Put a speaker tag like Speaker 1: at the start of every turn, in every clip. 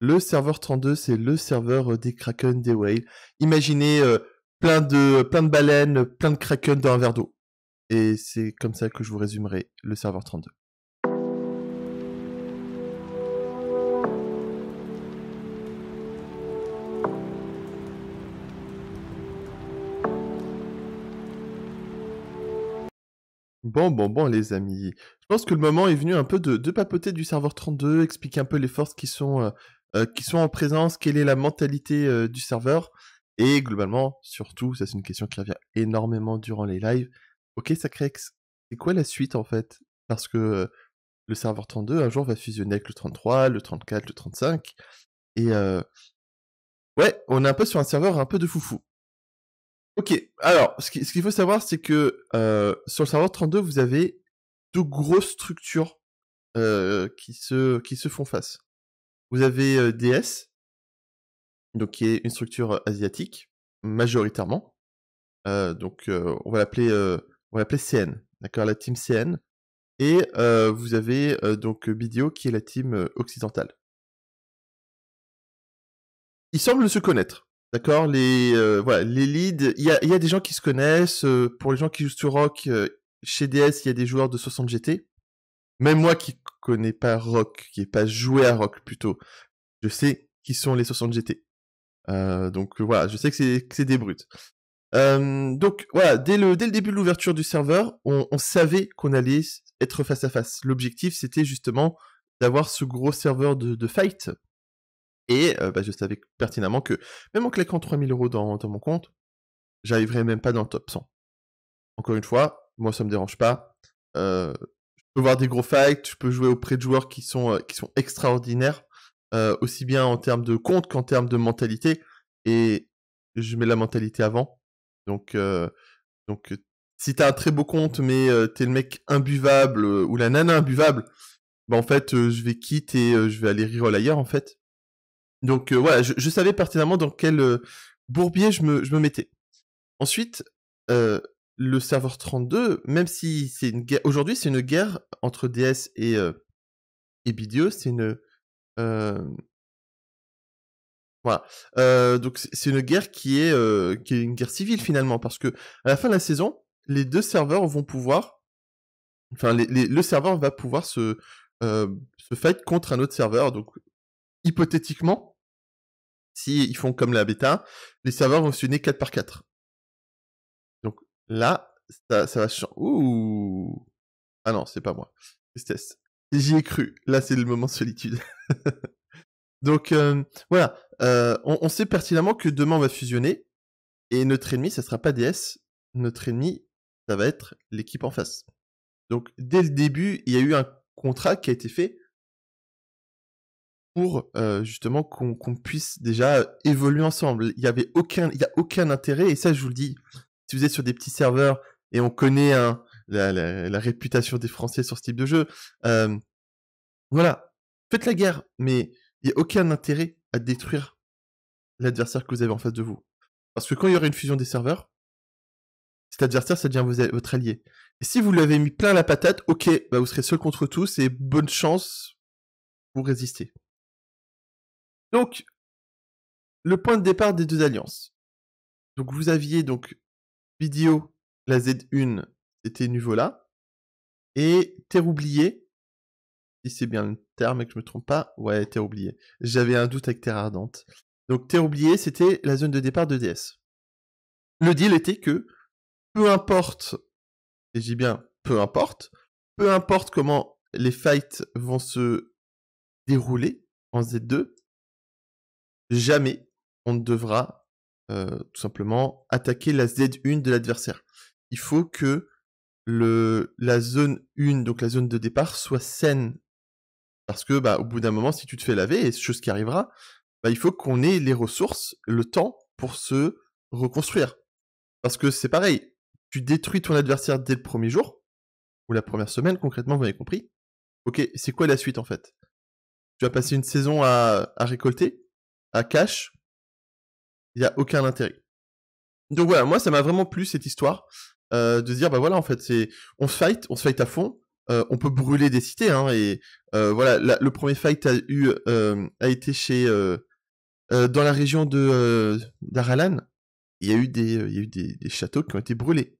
Speaker 1: Le serveur 32, c'est le serveur euh, des kraken, des whales. Imaginez euh, plein de plein de baleines, plein de kraken dans un verre d'eau. Et c'est comme ça que je vous résumerai le serveur 32. Bon, bon, bon, les amis. Je pense que le moment est venu un peu de, papoter du serveur 32, expliquer un peu les forces qui sont euh, euh, qui sont en présence, quelle est la mentalité euh, du serveur et globalement, surtout, ça c'est une question qui revient énormément durant les lives. Ok, Sacrex, c'est quoi la suite en fait Parce que euh, le serveur 32 un jour va fusionner avec le 33, le 34, le 35 et ouais, on est un peu sur un serveur un peu de foufou. Ok, alors ce qu'il faut savoir c'est que sur le serveur 32 vous avez deux grosses structures qui se qui se font face. Vous avez DS, donc qui est une structure asiatique, majoritairement. donc on va l'appeler on va l'appeler CN, d'accord, la team CN. Et vous avez donc Bidio qui est la team occidentale. Ils semblent se connaître, d'accord les, voilà, les leads, il y y a, des gens qui se connaissent. pour les gens qui jouent sur Rock, chez DS, il y a des joueurs de 60 GT. Même moi qui connais pas rock, qui n'ai pas joué à rock plutôt, je sais qui sont les 60 GT. Euh, donc euh, voilà, je sais que c'est des brutes. Euh, donc voilà, dès le, dès le début de l'ouverture du serveur, on, savait qu'on allait être face à face. L'objectif, c'était justement d'avoir ce gros serveur de, de fight. Et euh, bah, je savais pertinemment que même en claquant 3000 euros dans, dans mon compte, j'arriverais même pas dans le top 100. Encore une fois, moi ça me dérange pas voir des gros fights, tu peux jouer auprès de joueurs qui sont, euh, qui sont extraordinaires, euh, aussi bien en termes de compte qu'en termes de mentalité. Et je mets la mentalité avant. Donc, euh, donc si t'as un très beau compte, mais t'es le mec imbuvable ou la nana imbuvable, bah en fait, je vais quitter et je vais aller rire reroll ailleurs, en fait. Donc voilà, je, savais pertinemment dans quel bourbier je me, mettais. Ensuite, le serveur 32, même si c'est une guerre, aujourd'hui c'est une guerre entre DS et, euh, c'est une. Euh, voilà. Euh, donc c'est une guerre qui est, euh, qui est une guerre civile finalement, parce que à la fin de la saison, les deux serveurs vont pouvoir. Enfin, le serveur va pouvoir se, se fight contre un autre serveur. Donc, hypothétiquement, si ils font comme la bêta, les serveurs vont se unir 4 par 4. Là, ça, va changer. Ouh Ah non, c'est pas moi. Tristesse. J'y ai cru. Là, c'est le moment de solitude. Donc, euh, voilà. Euh, on, sait pertinemment que demain, on va fusionner. Et notre ennemi, ça sera pas DS. Notre ennemi, ça va être l'équipe en face. Donc, dès le début, il y a eu un contrat qui a été fait pour euh, justement qu'on puisse déjà évoluer ensemble. Il n'y avait aucun, il a aucun intérêt, et ça je vous le dis, si vous êtes sur des petits serveurs et on connaît hein, la, réputation des Français sur ce type de jeu, euh, voilà, faites la guerre, mais il n'y a aucun intérêt à détruire l'adversaire que vous avez en face de vous. Parce que quand il y aura une fusion des serveurs, cet adversaire, ça devient votre allié. Et si vous l'avez mis plein la patate, ok, bah, vous serez seul contre tous et bonne chance pour résister. Donc, le point de départ des deux alliances. Donc vous aviez donc Vidéo, la Z1, c'était là Et Terre oubliée, si c'est bien le terme et que je me trompe pas, ouais, Terre oubliée. J'avais un doute avec Terre ardente. Donc Terre oubliée, c'était la zone de départ de DS. Le deal était que, peu importe, et j'ai bien peu importe, peu importe comment les fights vont se dérouler en Z2, jamais on ne devra euh, tout simplement attaquer la Z1 de l'adversaire. Il faut que le, la zone 1, donc la zone de départ, soit saine. Parce que bah, au bout d'un moment, si tu te fais laver, et chose qui arrivera, bah, il faut qu'on ait les ressources, le temps pour se reconstruire. Parce que c'est pareil, tu détruis ton adversaire dès le premier jour, ou la première semaine concrètement, vous avez compris. Ok, c'est quoi la suite en fait Tu vas passer une saison à, à récolter, à cash, il n'y a aucun intérêt. Donc voilà, moi ça m'a vraiment plu cette histoire euh, de se dire bah voilà en fait c'est on se fight, on se fight à fond, euh, on peut brûler des cités hein, et euh, voilà le premier fight a eu a été chez dans la région de d'Aralan, il y a eu des il y a eu des, des châteaux qui ont été brûlés.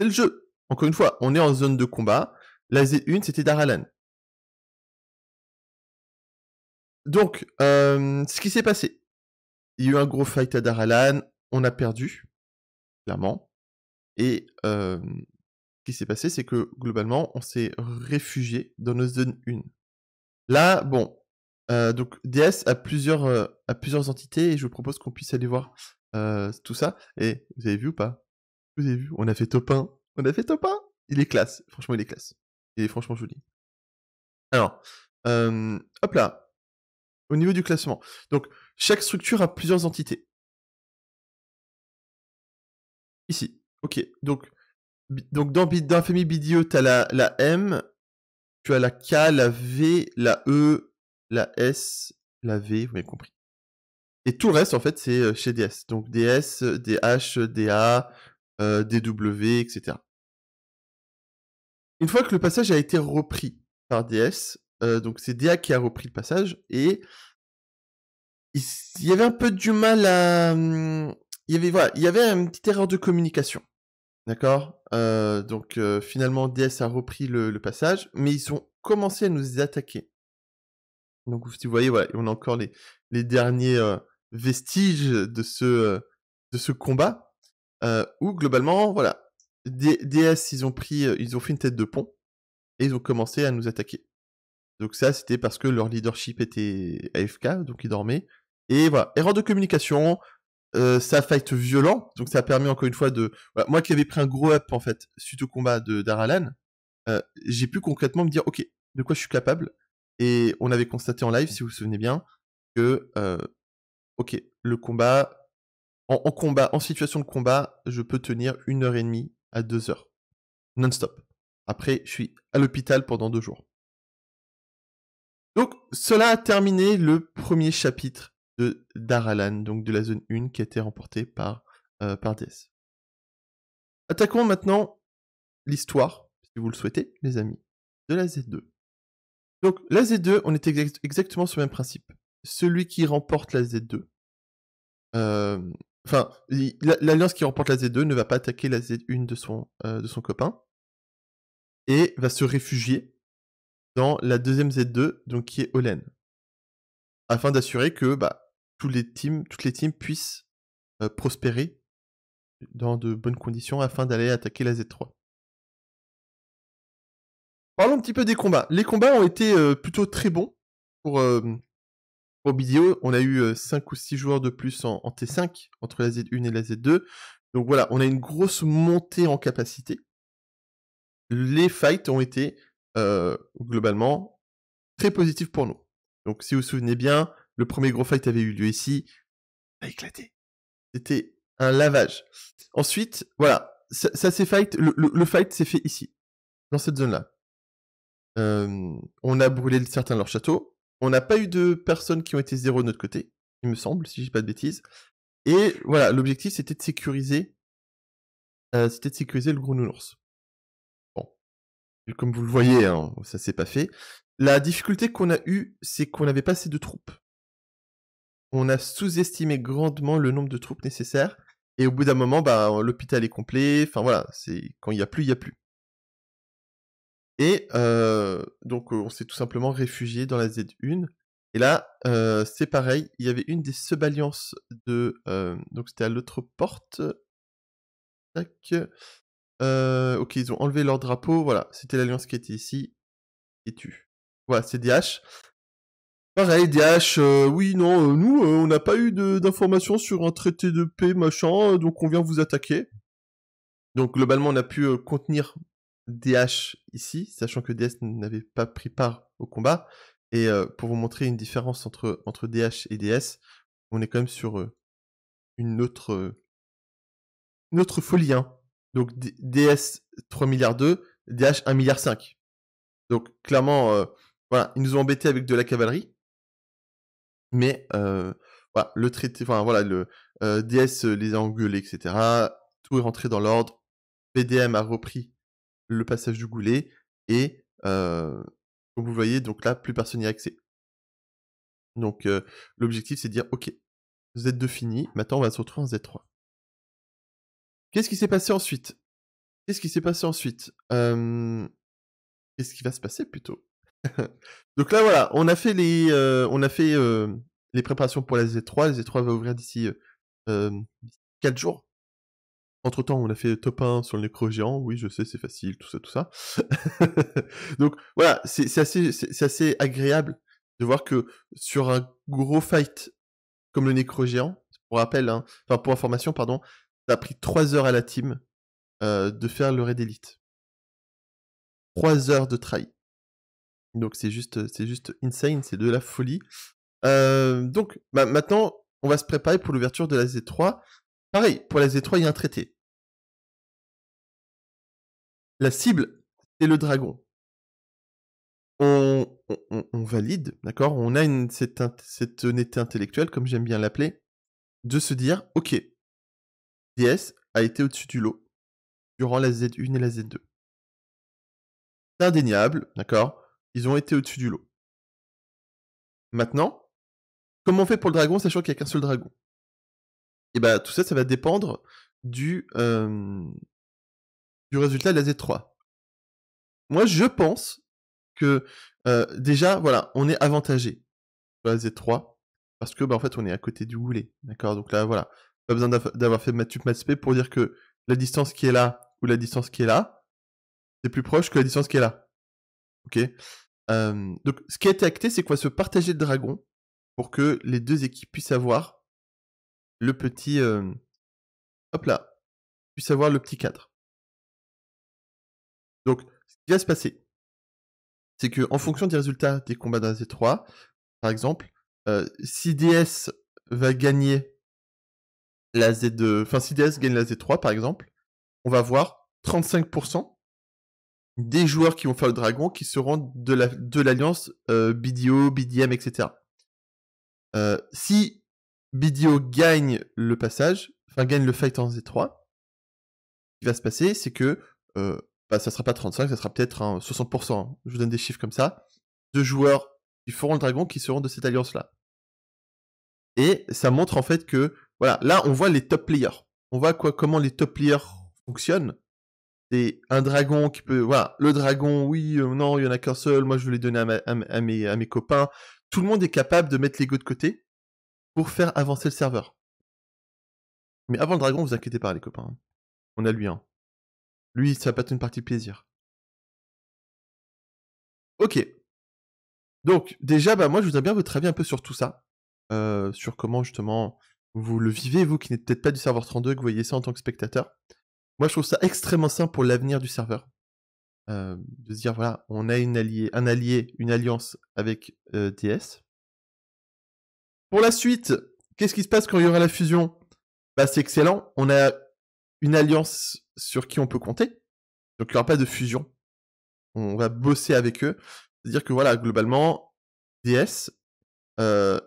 Speaker 1: C'est le jeu. Encore une fois, on est en zone de combat. La Z1 c'était d'Aralan. Donc ce qui s'est passé, il y a eu un gros fight à Daralan, on a perdu, clairement. Et ce qui s'est passé, c'est que globalement, on s'est réfugié dans nos zones 1. Là, bon, euh, donc DS a plusieurs, euh, a plusieurs entités et je vous propose qu'on puisse aller voir euh, tout ça. Et vous avez vu ou pas Vous avez vu On a fait top 1. On a fait top 1 Il est classe, franchement, il est classe. Il est franchement joli. Alors, hop là, au niveau du classement. Donc, chaque structure a plusieurs entités. Ici. Ok. Donc, donc dans, dans famille tu as la, M, tu as la K, la V, la E, la S, la V, vous avez compris. Et tout le reste, en fait, c'est euh, chez DS. Donc DS, DH, DA, euh, DW, etc. Une fois que le passage a été repris par DS, euh, donc c'est DA qui a repris le passage, et il, y avait un peu du mal à, hmm, il y avait il y avait une petite erreur de communication, d'accord. Euh, donc euh, finalement DS a repris le, passage, mais ils ont commencé à nous attaquer. Donc vous voyez, voilà, on a encore les les derniers euh, vestiges de ce de ce combat où globalement, voilà, DS ils ont pris, ils ont fait une tête de pont et ils ont commencé à nous attaquer. Donc ça, c'était parce que leur leadership était AFK, donc ils dormaient. Et voilà, erreur de communication, euh, ça fight violent, donc ça a permis encore une fois de... moi qui avais pris un gros up en fait suite au combat de d'Aralan, euh, j'ai pu concrètement me dire, ok, de quoi je suis capable Et on avait constaté en live, si vous vous souvenez bien, que, euh, ok, le combat, en, combat, en situation de combat, je peux tenir une heure et demie à deux heures, non-stop. Après, je suis à l'hôpital pendant deux jours. Donc, cela a terminé le premier chapitre de Daralan, donc de la zone 1 qui a été remportée par, euh, DS. Attaquons maintenant l'histoire, si vous le souhaitez, les amis, de la Z2. Donc la Z2, on est exactement sur le même principe. Celui qui remporte la Z2, euh, enfin, l'alliance qui remporte la Z2 ne va pas attaquer la Z1 de son, euh, de son copain et va se réfugier dans la deuxième Z2, donc qui est Olen afin d'assurer que bah, les teams, toutes les teams puissent euh, prospérer dans de bonnes conditions afin d'aller attaquer la Z3. Parlons un petit peu des combats. Les combats ont été euh, plutôt très bons pour euh, On a eu 5 euh, ou 6 joueurs de plus en, en, T5 entre la Z1 et la Z2. Donc voilà, on a une grosse montée en capacité. Les fights ont été globalement très positifs pour nous. Donc si vous vous souvenez bien, le premier gros fight avait eu lieu ici, a éclaté. C'était un lavage. Ensuite, voilà, ça, ça fight, le, fight s'est fait ici, dans cette zone-là. Euh, on a brûlé certains de leurs châteaux. On n'a pas eu de personnes qui ont été zéro de notre côté, il me semble, si je dis pas de bêtises. Et voilà, l'objectif c'était de sécuriser, euh, c'était de sécuriser le gros nounours. Bon, comme vous le voyez, hein, ça s'est pas fait. La difficulté qu'on a eue, c'est qu'on n'avait pas assez de troupes on a sous-estimé grandement le nombre de troupes nécessaires. Et au bout d'un moment, bah, l'hôpital est complet. Enfin voilà, c'est quand il n'y a plus, il n'y a plus. Et euh, donc on s'est tout simplement réfugié dans la Z1. Et là, euh, c'est pareil, il y avait une des suballiances de... Euh, donc c'était à l'autre porte. Tac. ok, ils ont enlevé leur drapeau. Voilà, c'était l'alliance qui était ici. Et tu. Voilà, DH. Pareil, DH, euh, oui, non, euh, nous, euh, on n'a pas eu d'informations sur un traité de paix, machin, donc on vient vous attaquer. Donc globalement, on a pu contenir DH ici, sachant que DS n'avait pas pris part au combat. Et pour vous montrer une différence entre, entre DH et DS, on est quand même sur une autre, une autre folie. Hein. Donc DS 3 milliards 2, DH 1 milliard 5. Donc clairement, voilà, ils nous ont embêtés avec de la cavalerie. Mais voilà, le traité, enfin voilà, le DS les a engueulés, etc. Tout est rentré dans l'ordre. PDM a repris le passage du goulet et comme vous voyez, donc là, plus personne n'y a accès. Donc l'objectif c'est de dire ok, Z2 fini, maintenant on va se retrouver en Z3. Qu'est-ce qui s'est passé ensuite Qu'est-ce qui s'est passé ensuite Qu'est-ce qui va se passer plutôt Donc là, voilà, on a fait les, euh, on a fait, euh, les préparations pour la Z3. La Z3 va ouvrir d'ici euh, 4 euh, jours. Entre temps, on a fait top 1 sur le necro géant. Oui, je sais, c'est facile, tout ça, tout ça. Donc voilà, c'est assez, c'est assez agréable de voir que sur un gros fight comme le necro géant, pour rappel, hein, enfin pour information, pardon, ça a pris 3 heures à la team de faire le raid élite. 3 heures de try donc c'est juste, euh, c'est juste insane, c'est de la folie. Euh, donc maintenant, on va se préparer pour l'ouverture de la Z3. Pareil, pour la Z3, il y a un traité. La cible, c'est le dragon. On, on, valide, d'accord On a cette, cette honnêteté intellectuelle, comme j'aime bien l'appeler, de se dire, ok, DS a été au-dessus du lot durant la Z1 et la Z2. C'est indéniable, d'accord ils ont été au-dessus du lot. Maintenant, comment on fait pour le dragon, sachant qu'il n'y a qu'un seul dragon Et eh bah, ben, tout ça, ça va dépendre du, euh, du résultat de la Z3. Moi, je pense que euh, déjà, voilà, on est avantagé sur la Z3 parce que, bah, en fait, on est à côté du goulet. D'accord Donc là, voilà, pas besoin d'avoir fait Matup Matspé pour dire que la distance qui est là ou la distance qui est là, c'est plus proche que la distance qui est là. Ok donc, ce qui a été acté, c'est qu'on va se partager le dragon pour que les deux équipes puissent avoir le petit. hop là. Puissent avoir le petit cadre. Donc, ce qui va se passer, c'est que en fonction des résultats des combats dans la Z3, e par exemple, si DS va gagner la Z2, enfin si DS gagne la Z3 par exemple, on va avoir 35% des joueurs qui vont faire le dragon qui seront de l'alliance la, euh, de BDO, BDM, etc. Euh, si BDO gagne le passage, enfin gagne le fight en Z3, ce qui va se passer, c'est que euh, bah, ça sera pas 35, ça sera peut-être 60%, hein. je vous donne des chiffres comme ça, de joueurs qui feront le dragon qui seront de cette alliance-là. Et ça montre en fait que, voilà, là on voit les top players. On voit quoi, comment les top players fonctionnent c'est un dragon qui peut, voilà, le dragon, oui, euh, non, il y en a qu'un seul, moi je vais les donner à, mes, copains. Tout le monde est capable de mettre l'ego de côté pour faire avancer le serveur. Mais avant le dragon, vous inquiétez pas, les copains. Hein. On a lui un. Hein. Lui, ça va pas être une partie de plaisir. Ok. Donc, déjà, bah, moi, je voudrais bien votre avis un peu sur tout ça. Euh, sur comment, justement, vous le vivez, vous qui n'êtes peut-être pas du serveur 32, que vous voyez ça en tant que spectateur. Moi, je trouve ça extrêmement simple pour l'avenir du serveur. Euh, de dire, voilà, on a une un allié, une alliance avec euh, DS. Pour la suite, qu'est-ce qui se passe quand il y aura la fusion Bah, c'est excellent. On a une alliance sur qui on peut compter. Donc, il n'y aura pas de fusion. On va bosser avec eux. C'est-à-dire que, voilà, globalement, DS euh,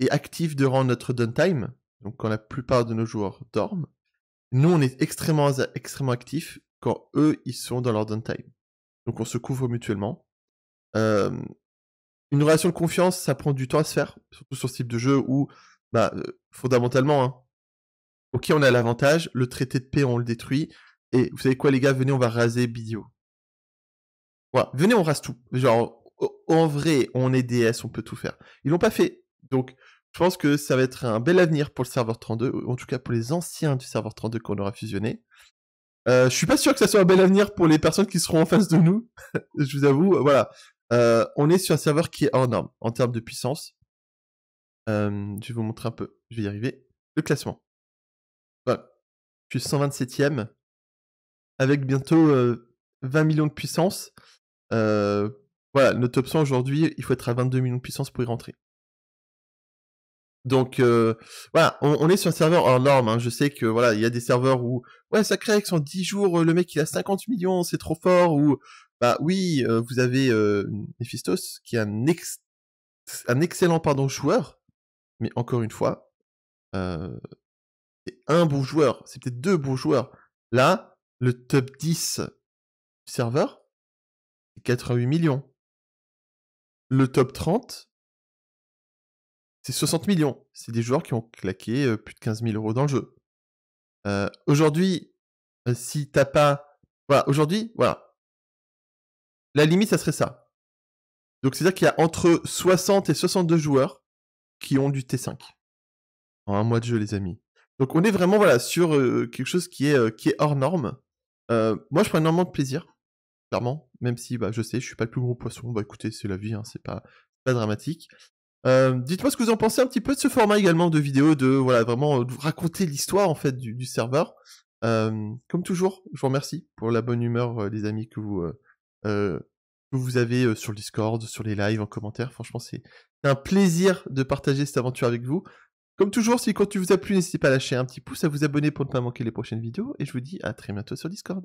Speaker 1: est actif durant notre downtime, donc quand la plupart de nos joueurs dorment. Nous, on est extrêmement, extrêmement actifs quand eux, ils sont dans leur downtime. Donc, on se couvre mutuellement. Euh, une relation de confiance, ça prend du temps à se faire, surtout sur ce type de jeu où, bah, euh, fondamentalement, hein, ok, on a l'avantage, le traité de paix, on le détruit, et vous savez quoi, les gars, venez, on va raser Bidio. venez, on rase tout. Genre, en vrai, on est DS, on peut tout faire. Ils l'ont pas fait. Donc, je pense que ça va être un bel avenir pour le serveur 32, ou en tout cas pour les anciens du serveur 32 qu'on aura fusionné. Je euh, je suis pas sûr que ça soit un bel avenir pour les personnes qui seront en face de nous. je vous avoue, euh, voilà. Euh, on est sur un serveur qui est hors norme en termes de puissance. je vais vous montrer un peu, je vais y arriver. Le classement. Voilà. Je suis 127ème, avec bientôt 20 millions de puissance. voilà, notre option aujourd'hui, il faut être à 22 millions de puissance pour y rentrer. Donc euh, voilà, on, est sur un serveur hors norme. Hein. Je sais que voilà, il y a des serveurs où ouais, ça crée en 10 jours, euh, le mec il a 50 millions, c'est trop fort. Ou bah oui, euh, vous avez euh, qui est un, excellent pardon joueur, mais encore une fois, c'est un bon joueur, c'est peut-être deux bons joueurs. Là, le top 10 serveur, c'est 88 millions. Le top 30, c'est 60 millions. C'est des joueurs qui ont claqué plus de 15 000 euros dans le jeu. aujourd'hui, si t'as pas. Voilà, aujourd'hui, voilà. La limite, ça serait ça. Donc, c'est-à-dire qu'il y a entre 60 et 62 joueurs qui ont du T5 en un mois de jeu, les amis. Donc, on est vraiment voilà, sur quelque chose qui est, qui est hors norme. moi, je prends énormément de plaisir, clairement, même si bah, je sais, je suis pas le plus gros poisson. Bah écoutez, c'est la vie, hein, c'est pas, pas dramatique. Euh, dites-moi ce que vous en pensez un petit peu de ce format également de vidéo, de voilà vraiment euh, raconter l'histoire en fait du, serveur. Euh, comme toujours, je vous remercie pour la bonne humeur, les amis que vous que vous avez sur le Discord, sur les lives, en commentaire. Franchement, c'est un plaisir de partager cette aventure avec vous. Comme toujours, si quand tu vous a plu, n'hésitez pas à lâcher un petit pouce, à vous abonner pour ne pas manquer les prochaines vidéos, et je vous dis à très bientôt sur Discord.